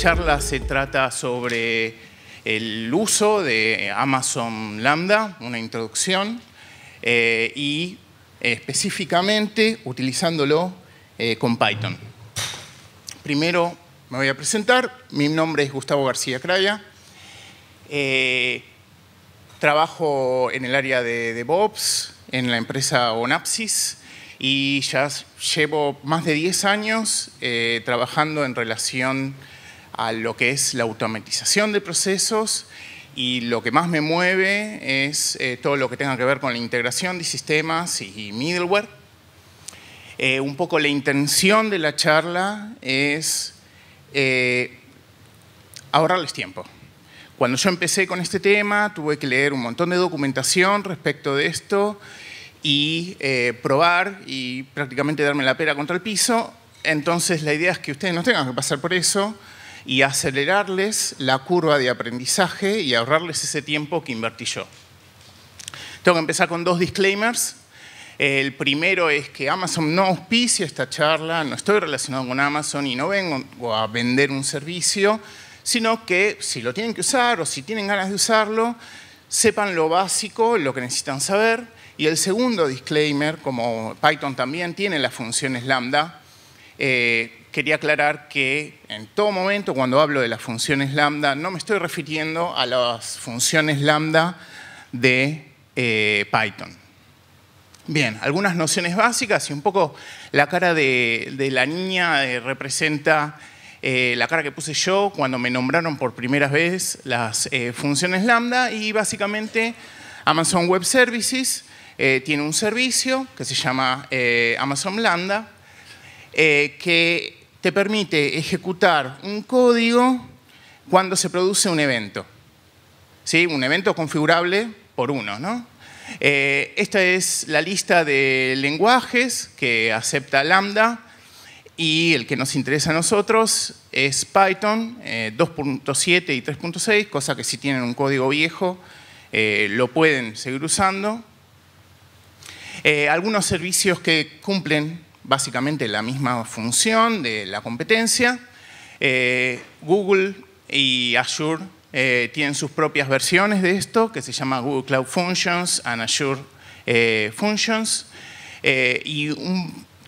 charla se trata sobre el uso de Amazon Lambda, una introducción, eh, y específicamente utilizándolo eh, con Python. Primero me voy a presentar. Mi nombre es Gustavo García Craya. Eh, trabajo en el área de DevOps, en la empresa Onapsis, y ya llevo más de 10 años trabajando en relación a lo que es la automatización de procesos y lo que más me mueve es eh, todo lo que tenga que ver con la integración de sistemas y, middleware. Eh, un poco la intención de la charla es eh, ahorrarles tiempo. Cuando yo empecé con este tema, tuve que leer un montón de documentación respecto de esto y probar y prácticamente darme la pera contra el piso. Entonces la idea es que ustedes no tengan que pasar por eso, y acelerarles la curva de aprendizaje y ahorrarles ese tiempo que invertí yo. Tengo que empezar con dos disclaimers. El primero es que Amazon no auspicia esta charla, no estoy relacionado con Amazon y no vengo a vender un servicio, sino que si lo tienen que usar o si tienen ganas de usarlo, sepan lo básico, lo que necesitan saber. Y el segundo disclaimer, como Python también tiene las funciones lambda, eh, quería aclarar que en todo momento cuando hablo de las funciones lambda no me estoy refiriendo a las funciones lambda de eh, Python. Bien, algunas nociones básicas y un poco la cara de, la niña eh, representa eh, la cara que puse yo cuando me nombraron por primera vez las funciones lambda y básicamente Amazon Web Services tiene un servicio que se llama Amazon Lambda que te permite ejecutar un código cuando se produce un evento. ¿Sí? Un evento configurable por uno. Eh, esta es la lista de lenguajes que acepta Lambda y el que nos interesa a nosotros es Python 2.7 eh, y 3.6, cosa que si tienen un código viejo eh, lo pueden seguir usando. algunos servicios que cumplen básicamente la misma función de la competencia. Eh, Google y Azure eh, tienen sus propias versiones de esto, que se llama Google Cloud Functions and Azure eh, Functions. y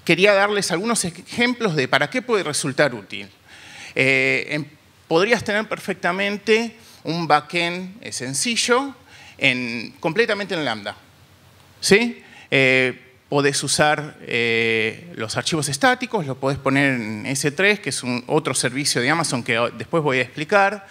quería darles algunos ejemplos de para qué puede resultar útil. podrías tener perfectamente un backend sencillo, completamente en Lambda. ¿Sí? podés usar eh, los archivos estáticos, lo podés poner en S3, que es un otro servicio de Amazon que después voy a explicar,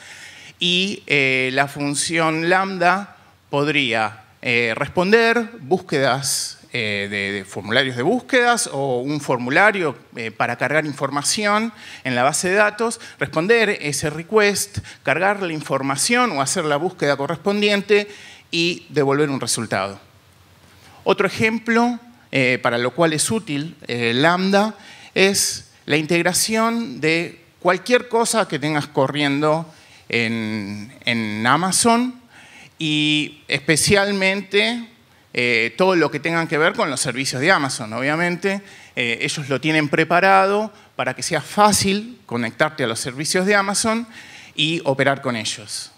y eh, la función lambda podría eh, responder búsquedas de, formularios de búsquedas o un formulario para cargar información en la base de datos, responder ese request, cargar la información o hacer la búsqueda correspondiente y devolver un resultado. Otro ejemplo eh, para lo cual es útil eh, Lambda, es la integración de cualquier cosa que tengas corriendo en, Amazon y especialmente eh, todo lo que tengan que ver con los servicios de Amazon, obviamente. ellos lo tienen preparado para que sea fácil conectarte a los servicios de Amazon y operar con ellos.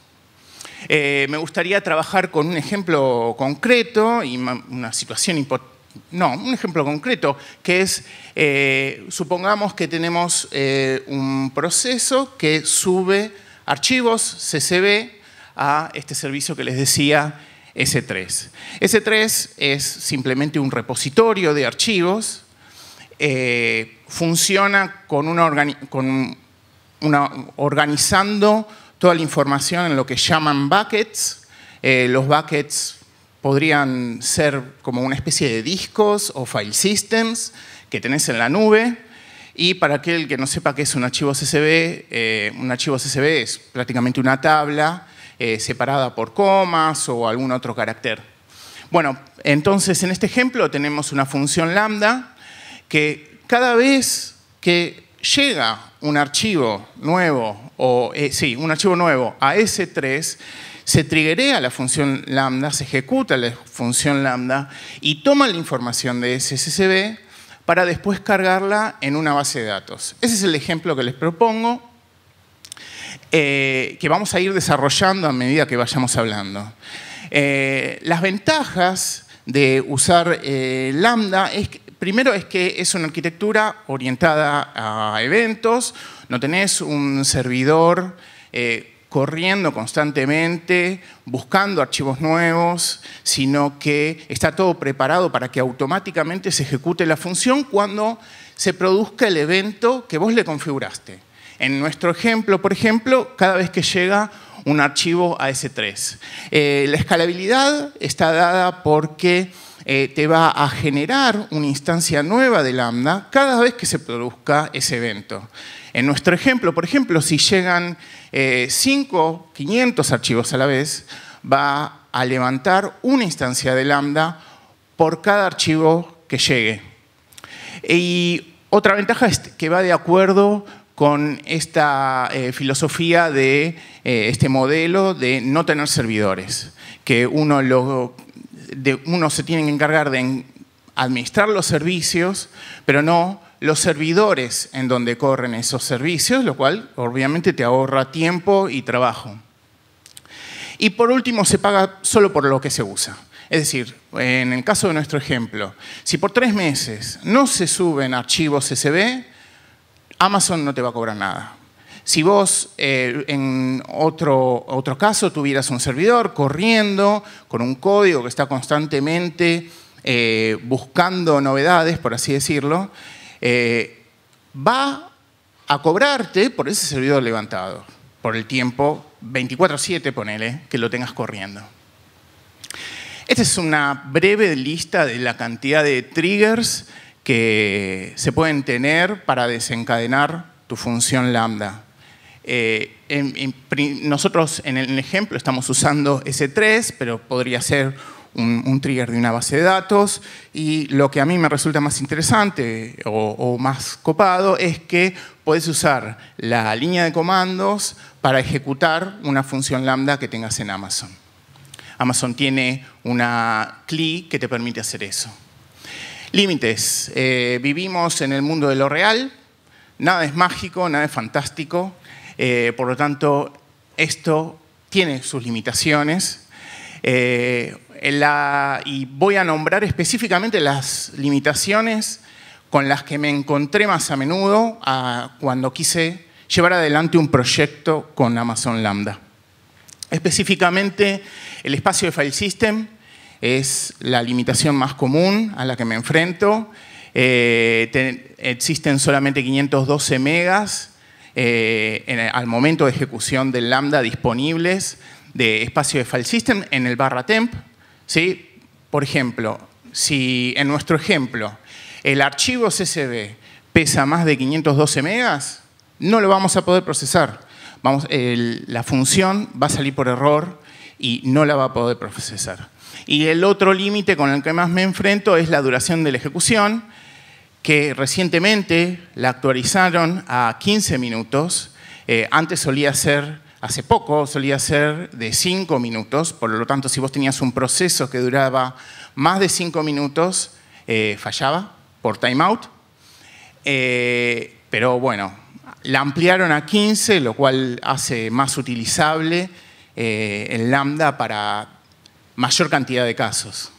me gustaría trabajar con un ejemplo concreto y una situación importante no, un ejemplo concreto, que es, eh, supongamos que tenemos eh, un proceso que sube archivos CCB a este servicio que les decía S3. S3 es simplemente un repositorio de archivos, eh, funciona con con una organizando toda la información en lo que llaman buckets. los buckets podrían ser como una especie de discos o file systems que tenés en la nube. Y para aquel que no sepa qué es un archivo CSV, eh, un archivo CSV es prácticamente una tabla eh, separada por comas o algún otro carácter. Bueno, entonces en este ejemplo tenemos una función lambda que cada vez que llega un archivo nuevo, o eh, sí, un archivo nuevo a S3, se triggerea la función lambda, se ejecuta la función lambda y toma la información de SSB para después cargarla en una base de datos. Ese es el ejemplo que les propongo, eh, que vamos a ir desarrollando a medida que vayamos hablando. Eh, las ventajas de usar eh, Lambda es primero es que es una arquitectura orientada a eventos, no tenés un servidor corriendo constantemente, buscando archivos nuevos, sino que está todo preparado para que automáticamente se ejecute la función cuando se produzca el evento que vos le configuraste. En nuestro ejemplo, por ejemplo, cada vez que llega un archivo a S3. Eh, la escalabilidad está dada porque eh, te va a generar una instancia nueva de Lambda cada vez que se produzca ese evento. En nuestro ejemplo, por ejemplo, si llegan 5, eh, 500 archivos a la vez, va a levantar una instancia de lambda por cada archivo que llegue. Y otra ventaja es que va de acuerdo con esta eh, filosofía de eh, este modelo de no tener servidores, que uno, uno se tiene que encargar de administrar los servicios, pero no los servidores en donde corren esos servicios, lo cual obviamente te ahorra tiempo y trabajo. Y por último, se paga solo por lo que se usa. Es decir, en el caso de nuestro ejemplo, si por tres meses no se suben archivos CSV, Amazon no te va a cobrar nada. Si vos eh, en otro, otro caso tuvieras un servidor corriendo con un código que está constantemente eh, buscando novedades, por así decirlo, eh, va a cobrarte por ese servidor levantado, por el tiempo 24/7, ponele, que lo tengas corriendo. Esta es una breve lista de la cantidad de triggers que se pueden tener para desencadenar tu función lambda. Eh, nosotros en el ejemplo estamos usando S3, pero podría ser un, trigger de una base de datos y lo que a mí me resulta más interesante o, más copado es que puedes usar la línea de comandos para ejecutar una función lambda que tengas en Amazon. Amazon tiene una CLI que te permite hacer eso. Límites. Eh, vivimos en el mundo de lo real, nada es mágico, nada es fantástico, eh, por lo tanto esto tiene sus limitaciones. Eh, y voy a nombrar específicamente las limitaciones con las que me encontré más a menudo cuando quise llevar adelante un proyecto con Amazon Lambda. Específicamente, el espacio de file system es la limitación más común a la que me enfrento. Eh, existen solamente 512 megas eh, al momento de ejecución del lambda disponibles de espacio de file system en el barra temp, ¿Sí? Por ejemplo, si en nuestro ejemplo el archivo CSV pesa más de 512 megas, no lo vamos a poder procesar. Vamos, la función va a salir por error y no la va a poder procesar. Y el otro límite con el que más me enfrento es la duración de la ejecución, que recientemente la actualizaron a 15 minutos. Eh, antes solía ser Hace poco solía ser de cinco minutos, por lo tanto, si vos tenías un proceso que duraba más de cinco minutos, eh, fallaba por timeout. Eh, pero bueno, la ampliaron a 15, lo cual hace más utilizable eh, el lambda para mayor cantidad de casos.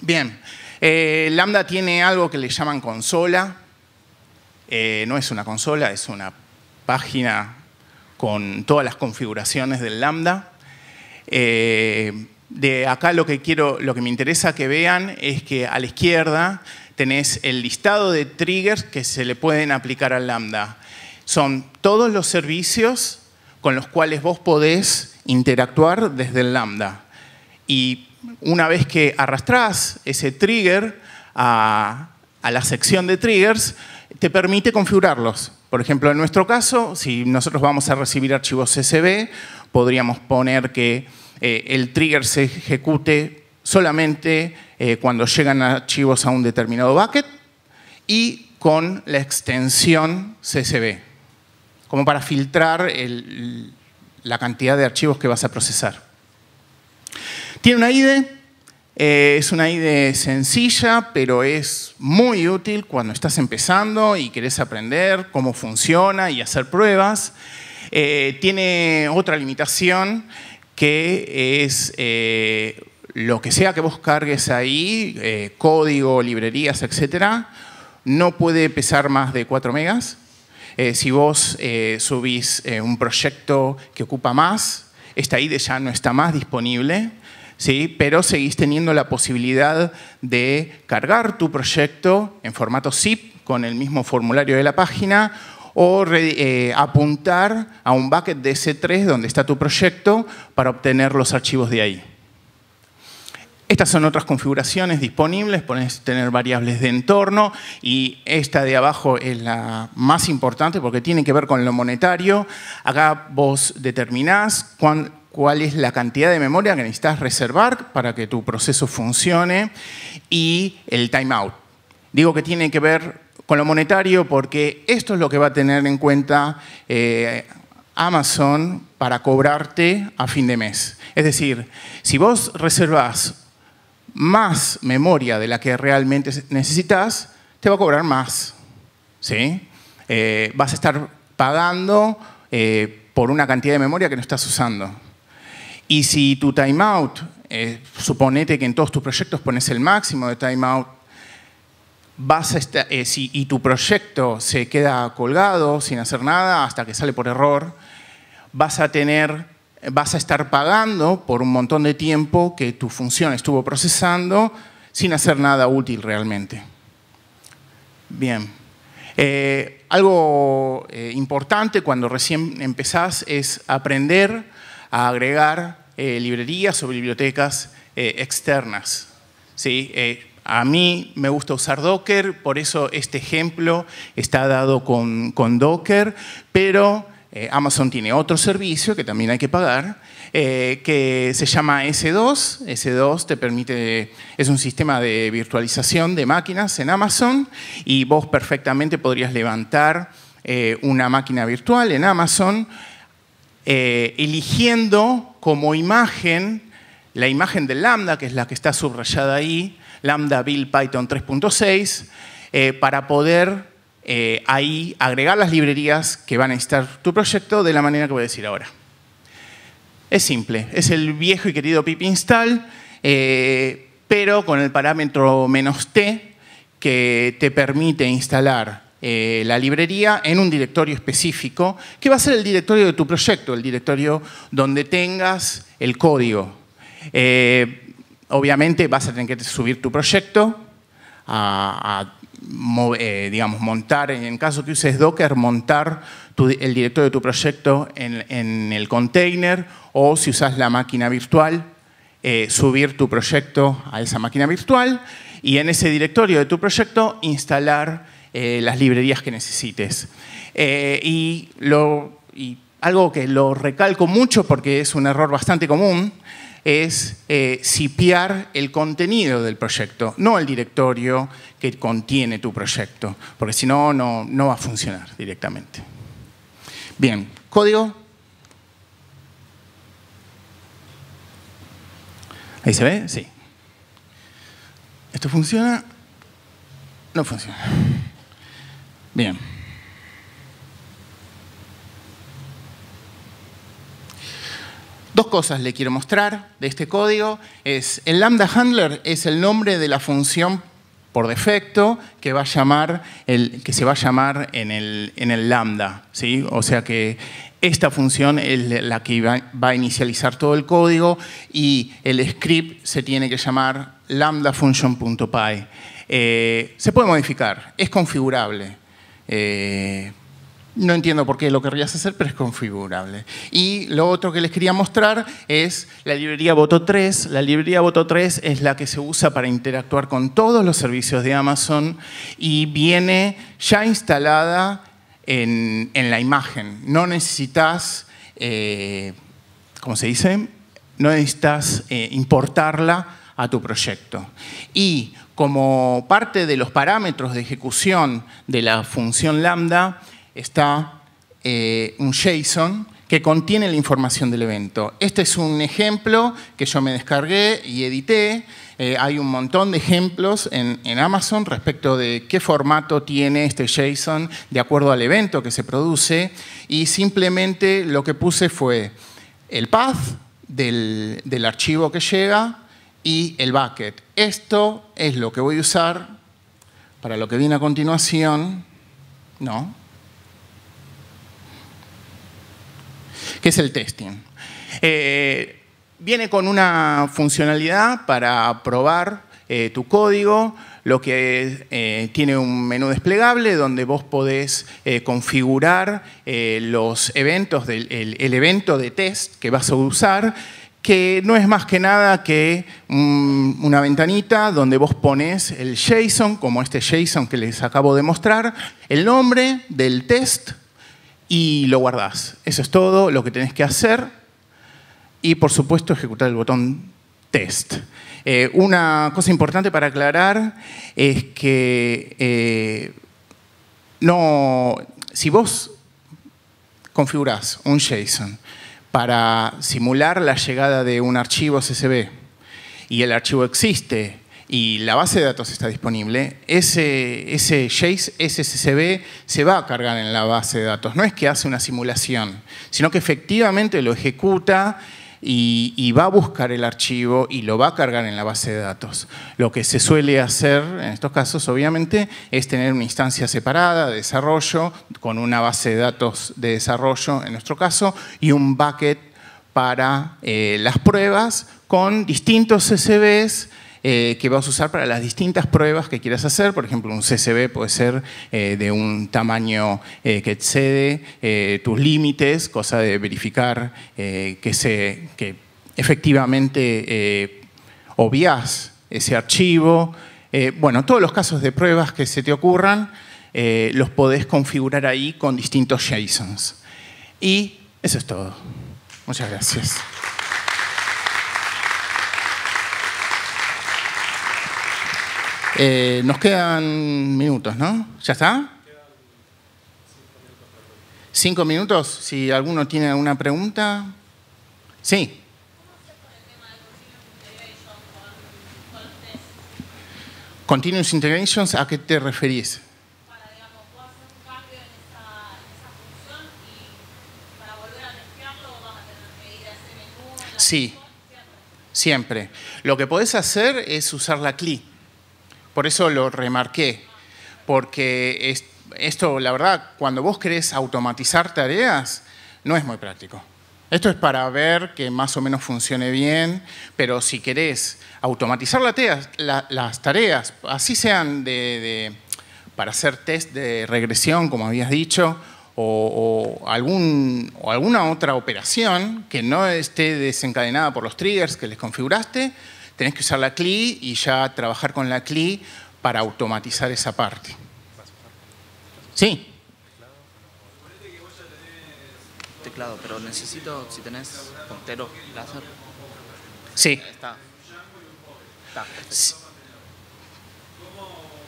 Bien, lambda tiene algo que le llaman consola. no es una consola, es una página con todas las configuraciones del lambda. Eh, de acá lo que quiero, lo que me interesa que vean es que a la izquierda tenés el listado de triggers que se le pueden aplicar al lambda. Son todos los servicios con los cuales vos podés interactuar desde el lambda. Y una vez que arrastrás ese trigger a la sección de triggers, te permite configurarlos. Por ejemplo, en nuestro caso, si nosotros vamos a recibir archivos CSV, podríamos poner que eh, el trigger se ejecute solamente eh, cuando llegan archivos a un determinado bucket y con la extensión CSV, como para filtrar la cantidad de archivos que vas a procesar. Tiene una IDE, eh, es una IDE sencilla, pero es muy útil cuando estás empezando y querés aprender cómo funciona y hacer pruebas. Eh, tiene otra limitación que es eh, lo que sea que vos cargues ahí, código, librerías, etc., no puede pesar más de 4 megas. si vos subís un proyecto que ocupa más, esta IDE ya no está más disponible. ¿sí? pero seguís teniendo la posibilidad de cargar tu proyecto en formato zip con el mismo formulario de la página o eh, apuntar a un bucket de S3 donde está tu proyecto para obtener los archivos de ahí. Estas son otras configuraciones disponibles, puedes tener variables de entorno y esta de abajo es la más importante porque tiene que ver con lo monetario. Acá vos determinás cuán, cuál es la cantidad de memoria que necesitas reservar para que tu proceso funcione y el timeout. Digo que tiene que ver con lo monetario porque esto es lo que va a tener en cuenta eh, Amazon para cobrarte a fin de mes. Es decir, si vos reservas más memoria de la que realmente necesitas, te va a cobrar más. ¿sí? Eh, vas a estar pagando eh, por una cantidad de memoria que no estás usando. Y si tu timeout, eh, suponete que en todos tus proyectos pones el máximo de timeout, vas a eh, si, y tu proyecto se queda colgado sin hacer nada hasta que sale por error, vas a tener vas a estar pagando por un montón de tiempo que tu función estuvo procesando sin hacer nada útil realmente. Bien. Eh, algo importante cuando recién empezás es aprender a agregar eh, librerías o bibliotecas eh, externas. ¿sí? Eh, a mí me gusta usar Docker, por eso este ejemplo está dado con, con Docker, pero Amazon tiene otro servicio que también hay que pagar, que se llama S2. S2 te permite, es un sistema de virtualización de máquinas en Amazon y vos perfectamente podrías levantar una máquina virtual en Amazon eh, eligiendo como imagen la imagen de Lambda, que es la que está subrayada ahí, Lambda Bill Python 3.6, eh, para poder eh, ahí agregar las librerías que van a necesitar tu proyecto de la manera que voy a decir ahora. Es simple, es el viejo y querido pip install, pero con el parámetro "-t", que te permite instalar eh, la librería en un directorio específico, que va a ser el directorio de tu proyecto, el directorio donde tengas el código. Eh, obviamente vas a tener que subir tu proyecto a, eh, digamos, montar, en caso que uses Docker, montar el directorio de tu proyecto en, el container o si usas la máquina virtual, subir tu proyecto a esa máquina virtual y en ese directorio de tu proyecto instalar eh, las librerías que necesites. Eh, y, algo que lo recalco mucho porque es un error bastante común es cipiar eh, el contenido del proyecto, no el directorio que contiene tu proyecto, porque si no, no va a funcionar directamente. Bien, código. Ahí se ve, sí. ¿Esto funciona? No funciona. Bien. Dos cosas le quiero mostrar de este código. Es, el lambda handler es el nombre de la función por defecto que, va a llamar el, que se va a llamar en el, lambda. ¿sí? O sea que esta función es la que va a inicializar todo el código y el script se tiene que llamar lambda function.py. Eh, se puede modificar, es configurable. Eh, no entiendo por qué lo querrías hacer, pero es configurable. Y lo otro que les quería mostrar es la librería Voto 3. La librería Voto 3 es la que se usa para interactuar con todos los servicios de Amazon y viene ya instalada en, la imagen. No necesitas, eh, ¿cómo se dice? No necesitas eh, importarla a tu proyecto. Y como parte de los parámetros de ejecución de la función lambda está eh, un JSON que contiene la información del evento. Este es un ejemplo que yo me descargué y edité. Eh, hay un montón de ejemplos en, Amazon respecto de qué formato tiene este JSON de acuerdo al evento que se produce y simplemente lo que puse fue el path del archivo que llega, y el bucket. Esto es lo que voy a usar para lo que viene a continuación, ¿no? Que es el testing. Eh, viene con una funcionalidad para probar eh, tu código, lo que eh, tiene un menú desplegable donde vos podés configurar los eventos, del, el evento de test que vas a usar, que no es más que nada que mm, una ventanita donde vos pones el JSON, como este JSON que les acabo de mostrar, el nombre del test y lo guardás. Eso es todo lo que tenés que hacer y, por supuesto, ejecutar el botón test. Eh, una cosa importante para aclarar es que eh, no, si vos configurás un JSON, para simular la llegada de un archivo CSV y el archivo existe y la base de datos está disponible, ese, ese JSON, ese CSV se va a cargar en la base de datos. No es que hace una simulación, sino que efectivamente lo ejecuta y, va a buscar el archivo y lo va a cargar en la base de datos. Lo que se suele hacer en estos casos, obviamente, es tener una instancia separada de desarrollo con una base de datos de desarrollo, en nuestro caso, y un bucket para eh, las pruebas con distintos CSVs, eh, que vas a usar para las distintas pruebas que quieras hacer. Por ejemplo, un CCB puede ser eh, de un tamaño eh, que excede tus límites, cosa de verificar que, que efectivamente obvias ese archivo. bueno, todos los casos de pruebas que se te ocurran los podés configurar ahí con distintos JSONs. Y eso es todo. Muchas gracias. Eh, nos quedan minutos, ¿no? ¿Ya está? ¿Cinco minutos? Si alguno tiene alguna pregunta. Sí. ¿Cómo el tema de Continuous integrations con los test? Continuous ¿a qué te referís? Para, digamos, ¿puedo hacer un cambio en esa función y para volver a despegarlo vas a tener que ir a ese menú? Sí. Siempre. Lo que podés hacer es usar la CLI. Por eso lo remarqué, porque esto, la verdad, cuando vos querés automatizar tareas, no es muy práctico. Esto es para ver que más o menos funcione bien, pero si querés automatizar las tareas, así sean de, para hacer test de regresión, como habías dicho, o, o alguna otra operación que no esté desencadenada por los triggers que les configuraste, Tenés que usar la CLI y ya trabajar con la CLI para automatizar esa parte. ¿Sí? Teclado, pero necesito, si tenés, pontero láser. Sí, está.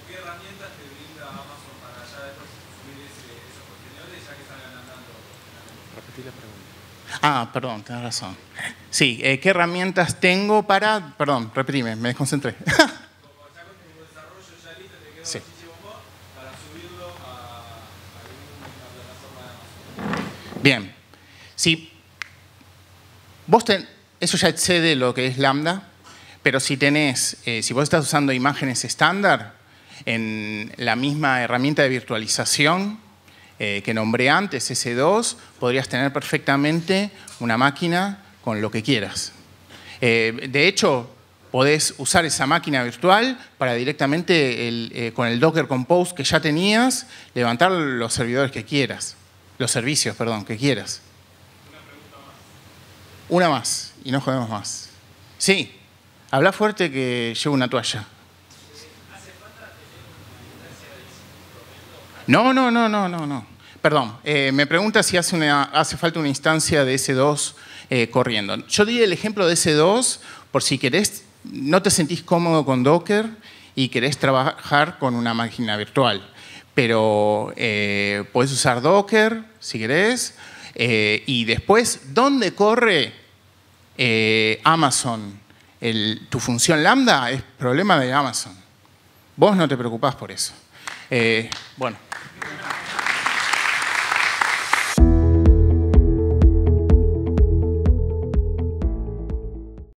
¿Qué herramientas te brinda Amazon para ya después subir esos contenidos ya que están adelantando? Repetí la pregunta. Ah, perdón, tienes razón. Sí, eh, ¿qué herramientas tengo para...? Perdón, reprime, me desconcentré. Como ya desarrollo sí. Bien, Sí. vos ten, eso ya excede lo que es Lambda, pero si tenés, eh, si vos estás usando imágenes estándar en la misma herramienta de virtualización, eh, que nombré antes, S2, podrías tener perfectamente una máquina con lo que quieras. Eh, de hecho, podés usar esa máquina virtual para directamente eh, con el Docker Compose que ya tenías, levantar los servidores que quieras, los servicios, perdón, que quieras. Una pregunta más. Una más, y no jodemos más. Sí, habla fuerte que llevo una toalla. No, no, no, no, no, no. Perdón, eh, me pregunta si hace, falta una instancia de S2 eh, corriendo. Yo di el ejemplo de S2 por si querés, no te sentís cómodo con Docker y querés trabajar con una máquina virtual. Pero eh, podés usar Docker si querés. Eh, y después, ¿dónde corre Amazon? tu función lambda es problema de Amazon. Vos no te preocupás por eso. Eh, bueno.